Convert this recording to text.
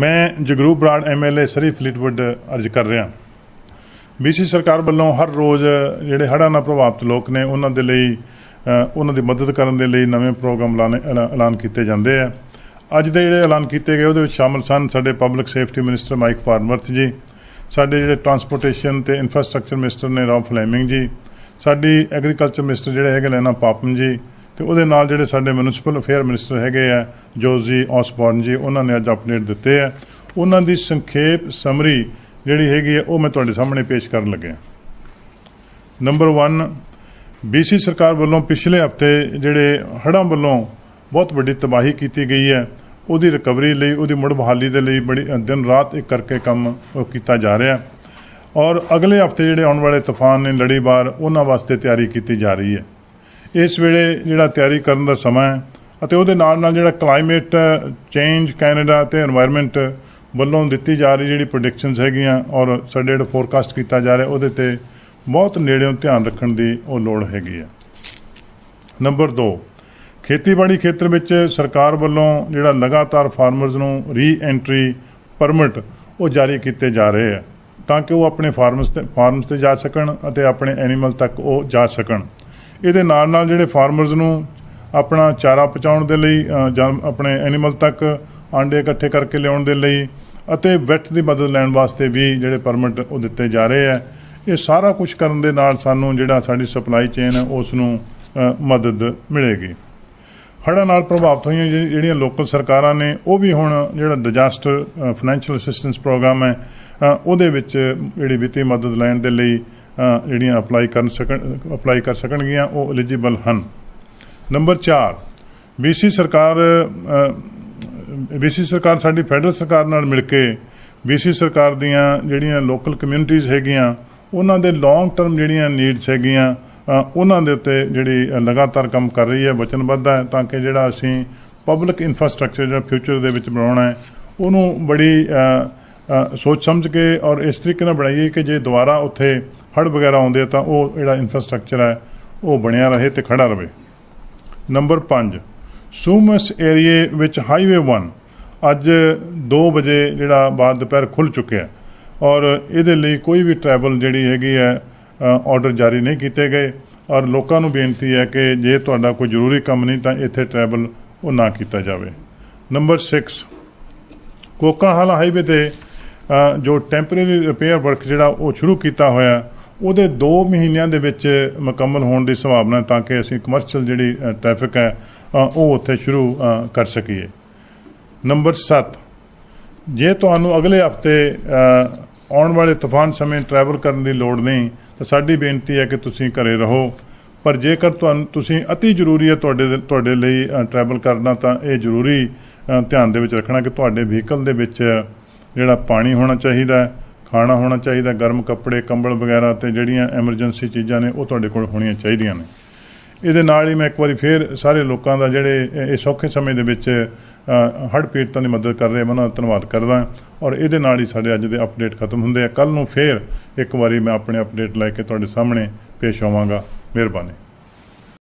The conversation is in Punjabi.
ਮੈਂ Jagroop Brar MLA Surrey Fleetwood ਅਰਜ ਕਰ ਰਿਹਾ ਬੀਸੀ ਸਰਕਾਰ ਵੱਲੋਂ ਹਰ ਰੋਜ਼ ਜਿਹੜੇ ਹੜ੍ਹਾਂ ਨਾਲ ਪ੍ਰਭਾਵਿਤ ਲੋਕ ਨੇ ਉਹਨਾਂ ਦੇ ਲਈ ਉਹਨਾਂ ਦੀ ਮਦਦ ਕਰਨ ਦੇ ਲਈ ਨਵੇਂ ਪ੍ਰੋਗਰਾਮ ਲਾਣੇ ਐਲਾਨ ਕੀਤੇ ਜਾਂਦੇ ਆ ਅੱਜ ਦੇ ਜਿਹੜੇ ਐਲਾਨ ਕੀਤੇ ਗਏ ਉਹਦੇ ਵਿੱਚ ਸ਼ਾਮਲ ਸਨ ਸਾਡੇ public safety minister Mike Farnworth ji ਸਾਡੇ ਜਿਹੜੇ ਟਰਾਂਸਪੋਰਟੇਸ਼ਨ ਤੇ ਇਨਫਰਾਸਟ੍ਰਕਚਰ ਮਿਨਿਸਟਰ ਨੇ ਰੌਫ ਫਲੇਮਿੰਗ ਜੀ ਸਾਡੀ ਐਗਰੀਕਲਚਰ ਮਿਨਿਸਟਰ ਜਿਹੜੇ ਹੈਗੇ ਲੈਣਾ ਪਾਪਮ ਜੀ ਤੇ ਉਹਦੇ ਨਾਲ ਜਿਹੜੇ ਸਾਡੇ ਮਿਊਨਿਸਪਲ ਅਫੇਅਰ ਮਿਨਿਸਟਰ ਹੈਗੇ ਆ ਜੋਜੀ ਔਸਬੌਰਨ ਜੀ ਉਹਨਾਂ ਨੇ ਅੱਜ ਅਪਡੇਟ ਦਿੱਤੇ ਆ ਉਹਨਾਂ ਦੀ ਸੰਖੇਪ ਸਮਰੀ ਜਿਹੜੀ ਹੈਗੀ ਆ ਉਹ ਮੈਂ ਤੁਹਾਡੇ ਸਾਹਮਣੇ ਪੇਸ਼ ਕਰਨ ਲੱਗਿਆ ਨੰਬਰ 1 ਬੀਸੀ ਸਰਕਾਰ ਵੱਲੋਂ ਪਿਛਲੇ ਹਫਤੇ ਜਿਹੜੇ ਹੜ੍ਹਾਂ ਵੱਲੋਂ ਬਹੁਤ ਵੱਡੀ ਤਬਾਹੀ ਕੀਤੀ ਗਈ ਹੈ ਉਹਦੀ ਰਿਕਵਰੀ ਲਈ ਉਹਦੀ ਮੁੜ ਬਹਾਲੀ ਦੇ ਲਈ ਬੜੀ ਦਿਨ ਰਾਤ ਇੱਕ ਕਰਕੇ ਕੰਮ ਕੀਤਾ ਜਾ ਰਿਹਾ ਔਰ ਅਗਲੇ ਹਫਤੇ ਜਿਹੜੇ ਆਉਣ ਵਾਲੇ ਤੂਫਾਨ ਨੇ ਲੜੀਵਾਰ ਉਹਨਾਂ ਵਾਸਤੇ ਤਿਆਰੀ ਕੀਤੀ ਜਾ ਰਹੀ ਹੈ ਇਸ ਵੇਲੇ ਜਿਹੜਾ ਤਿਆਰੀ ਕਰਨ ਦਾ ਸਮਾਂ ਹੈ ਅਤੇ ਉਹਦੇ ਨਾਲ ਨਾਲ ਜਿਹੜਾ ਕਲਾਈਮੇਟ ਚੇਂਜ ਕੈਨੇਡਾ ਤੇ এনवायरमेंट ਵੱਲੋਂ ਦਿੱਤੀ ਜਾ ਰਹੀ ਜਿਹੜੀ ਪ੍ਰੈਡਿਕਸ਼ਨਸ ਹੈਗੀਆਂ ਔਰ ਸਾਡੇ ਜਿਹੜਾ ਫੋਰਕਾਸਟ ਕੀਤਾ ਜਾ ਰਿਹਾ ਉਹਦੇ ਤੇ ਬਹੁਤ ਨੇੜਿਓਂ ਧਿਆਨ ਰੱਖਣ ਦੀ ਉਹ ਲੋੜ ਹੈਗੀ ਹੈ ਨੰਬਰ 2 ਖੇਤੀਬਾੜੀ ਖੇਤਰ ਵਿੱਚ ਸਰਕਾਰ ਵੱਲੋਂ ਜਿਹੜਾ ਲਗਾਤਾਰ ਫਾਰਮਰਸ ਨੂੰ ਰੀ ਐਂਟਰੀ ਪਰਮਿਟ ਉਹ ਜਾਰੀ ਕੀਤੇ ਜਾ ਰਹੇ ਆ ਤਾਂ ਕਿ ਉਹ ਆਪਣੇ ਫਾਰਮਸ ਤੇ ਫਾਰਮਸ ਤੇ ਜਾ ਸਕਣ ਅਤੇ ਆਪਣੇ ਐਨੀਮਲ ਤੱਕ ਉਹ ਜਾ ਸਕਣ ਇਹਦੇ ਨਾਲ ਨਾਲ ਜਿਹੜੇ ਫਾਰਮਰਸ ਨੂੰ ਆਪਣਾ ਚਾਰਾ ਪਹੁੰਚਾਉਣ ਦੇ ਲਈ ਆਪਣੇ ਐਨੀਮਲ ਤੱਕ ਆਂਡੇ ਇਕੱਠੇ ਕਰਕੇ ਲਿਆਉਣ ਦੇ ਲਈ ਅਤੇ ਵੈਟ ਦੀ ਮਦਦ ਲੈਣ ਵਾਸਤੇ ਵੀ ਜਿਹੜੇ ਪਰਮਿਟ ਉਹ ਦਿੱਤੇ ਜਾ ਰਹੇ ਆ ਇਹ ਸਾਰਾ ਕੁਝ ਕਰਨ ਦੇ ਨਾਲ ਸਾਨੂੰ ਜਿਹੜਾ ਸਾਡੀ ਸਪਲਾਈ ਚੇਨ ਹੈ ਉਸ ਨੂੰ ਮਦਦ ਮਿਲੇਗੀ ਹੜਾ ਨਾਲ ਪ੍ਰਭਾਵਿਤ ਹੋਈਆਂ ਜਿਹੜੀਆਂ ਲੋਕਲ ਸਰਕਾਰਾਂ ਨੇ ਉਹ ਵੀ ਹੁਣ ਜਿਹੜਾ ਡਿਜ਼ਾਸਟਰ ਫਾਈਨੈਂਸ਼ੀਅਲ ਅਸਿਸਟੈਂਸ ਪ੍ਰੋਗਰਾਮ ਹੈ ਉਹਦੇ ਵਿੱਚ ਜਿਹੜੀ ਵਿੱਤੀ ਮਦਦ ਲੈਣ ਦੇ ਲਈ ਜਿਹੜੀਆਂ ਅਪਲਾਈ ਕਰਨ ਸਕਣ ਅਪਲਾਈ ਕਰ ਸਕਣਗੀਆਂ ਉਹ ਐਲੀਜੀਬਲ ਹਨ ਨੰਬਰ 4 ਬੀਸੀ ਸਰਕਾਰ ਬੀਸੀ ਸਰਕਾਰ ਸਾਡੀ ਫੈਡਰਲ ਸਰਕਾਰ ਨਾਲ ਮਿਲ ਕੇ ਬੀਸੀ ਸਰਕਾਰ ਦੀਆਂ ਜਿਹੜੀਆਂ ਲੋਕਲ ਕਮਿਊਨਿਟੀਆਂ ਹੈਗੀਆਂ ਉਹਨਾਂ ਦੇ ਲੌਂਗ ਟਰਮ ਜਿਹੜੀਆਂ ਨੀਡਸ ਹੈਗੀਆਂ ਉਹਨਾਂ ਦੇ ਉੱਤੇ ਜਿਹੜੀ ਲਗਾਤਾਰ ਕੰਮ ਕਰ ਰਹੀ ਹੈ ਵਚਨਬੱਧ ਹੈ ਤਾਂ ਕਿ ਜਿਹੜਾ ਅਸੀਂ ਪਬਲਿਕ ਇਨਫਰਾਸਟ੍ਰਕਚਰ ਜਿਹੜਾ ਫਿਊਚਰ ਦੇ ਵਿੱਚ ਬਣਾਉਣਾ ਹੈ ਉਹਨੂੰ ਬੜੀ ਸੋਚ ਸਮਝ ਕੇ ਔਰ ਇਸ ਤਰੀਕੇ ਨਾਲ ਬਣਾਈਏ ਕਿ ਜੇ ਦੁਬਾਰਾ ਉੱਥੇ ਹੜ ਵਗੈਰਾ ਆਉਂਦੇ ਤਾਂ ਉਹ ਜਿਹੜਾ ਇਨਫਰਾਸਟ੍ਰਕਚਰ ਹੈ ਉਹ ਬਣਿਆ ਰਹੇ ਤੇ ਖੜਾ ਰਹੇ ਨੰਬਰ 5 ਸੂਮਸ ਏਰੀਏ ਵਿੱਚ ਹਾਈਵੇ 1 ਅੱਜ 2 ਵਜੇ ਜਿਹੜਾ ਬਾਅਦ ਦੁਪਹਿਰ ਖੁੱਲ ਚੁੱਕਿਆ ਔਰ ਇਹਦੇ ਲਈ ਕੋਈ ਵੀ ਟ੍ਰੈਵਲ ਜਿਹੜੀ ਹੈਗੀ ਹੈ ਆਰਡਰ ਜਾਰੀ ਨਹੀਂ ਕੀਤੇ ਗਏ ਔਰ ਲੋਕਾਂ ਨੂੰ ਬੇਨਤੀ ਹੈ ਕਿ ਜੇ ਤੁਹਾਡਾ ਕੋਈ ਜ਼ਰੂਰੀ ਕੰਮ ਨਹੀਂ ਤਾਂ ਇੱਥੇ ਟ੍ਰੈਵਲ ਉਹ ਨਾ ਕੀਤਾ ਜਾਵੇ ਨੰਬਰ 6 ਕੋਕਾਹਾਲਾ ਹਾਈਵੇ ਤੇ ਜੋ ਟੈਂਪਰੇਰੀ ਰਿਪੇਅਰ ਵਰਕ ਜਿਹੜਾ ਉਹ ਸ਼ੁਰੂ ਕੀਤਾ ਹੋਇਆ ਉਹਦੇ 2 ਮਹੀਨਿਆਂ ਦੇ ਵਿੱਚ ਮੁਕੰਮਲ ਹੋਣ ਦੀ ਸੰਭਾਵਨਾ ਤਾਂ ਕਿ ਅਸੀਂ ਕਮਰਸ਼ੀਅਲ ਜਿਹੜੀ ਟ੍ਰੈਫਿਕ ਹੈ ਉਹ ਉੱਥੇ ਸ਼ੁਰੂ ਕਰ ਸਕੀਏ ਨੰਬਰ 7 ਜੇ ਤੁਹਾਨੂੰ ਅਗਲੇ ਹਫਤੇ ਆਉਣ ਵਾਲੇ ਤੂਫਾਨ ਸਮੇਂ ਟਰੈਵਲ ਕਰਨ ਦੀ ਲੋੜ ਨਹੀਂ ਤਾਂ ਸਾਡੀ ਬੇਨਤੀ ਹੈ ਕਿ ਤੁਸੀਂ ਘਰੇ ਰਹੋ ਪਰ ਜੇਕਰ ਤੁਹਾਨੂੰ ਤੁਸੀਂ অতি ਜ਼ਰੂਰੀ ਹੈ ਤੁਹਾਡੇ ਤੁਹਾਡੇ ਲਈ ਟਰੈਵਲ ਕਰਨਾ ਤਾਂ ਇਹ ਜ਼ਰੂਰੀ ਧਿਆਨ ਦੇ ਵਿੱਚ ਰੱਖਣਾ ਕਿ ਤੁਹਾਡੇ ਵਹੀਕਲ ਦੇ ਵਿੱਚ ਜਿਹੜਾ ਪਾਣੀ ਹੋਣਾ ਚਾਹੀਦਾ ਖਾਣਾ ਹੋਣਾ ਚਾਹੀਦਾ ਗਰਮ ਕੱਪੜੇ ਕੰਬਲ ਵਗੈਰਾ ਤੇ ਜਿਹੜੀਆਂ ਐਮਰਜੈਂਸੀ ਚੀਜ਼ਾਂ ਨੇ ਉਹ ਤੁਹਾਡੇ ਕੋਲ ਹੋਣੀਆਂ ਚਾਹੀਦੀਆਂ ਨੇ ਇਹਦੇ ਨਾਲ ਹੀ ਮੈਂ ਇੱਕ ਵਾਰੀ ਫੇਰ ਸਾਰੇ ਲੋਕਾਂ ਦਾ ਜਿਹੜੇ ਇਹ ਸੌਖੇ ਸਮੇਂ ਦੇ ਵਿੱਚ ਹੜ ਪੀੜਤਾਂ ਦੀ ਮਦਦ ਕਰ ਰਹੇ ਉਹਨਾਂ ਦਾ ਧੰਨਵਾਦ ਕਰਦਾ ਔਰ ਇਹਦੇ ਨਾਲ ਹੀ ਸਾਡੇ ਅੱਜ ਦੇ ਅਪਡੇਟ ਖਤਮ ਹੁੰਦੇ ਆ ਕੱਲ ਨੂੰ ਫੇਰ ਇੱਕ ਵਾਰੀ ਮੈਂ ਆਪਣੇ ਅਪਡੇਟ ਲੈ ਕੇ ਤੁਹਾਡੇ ਸਾਹਮਣੇ ਪੇਸ਼ ਆਵਾਂਗਾ ਮਿਹਰਬਾਨੀ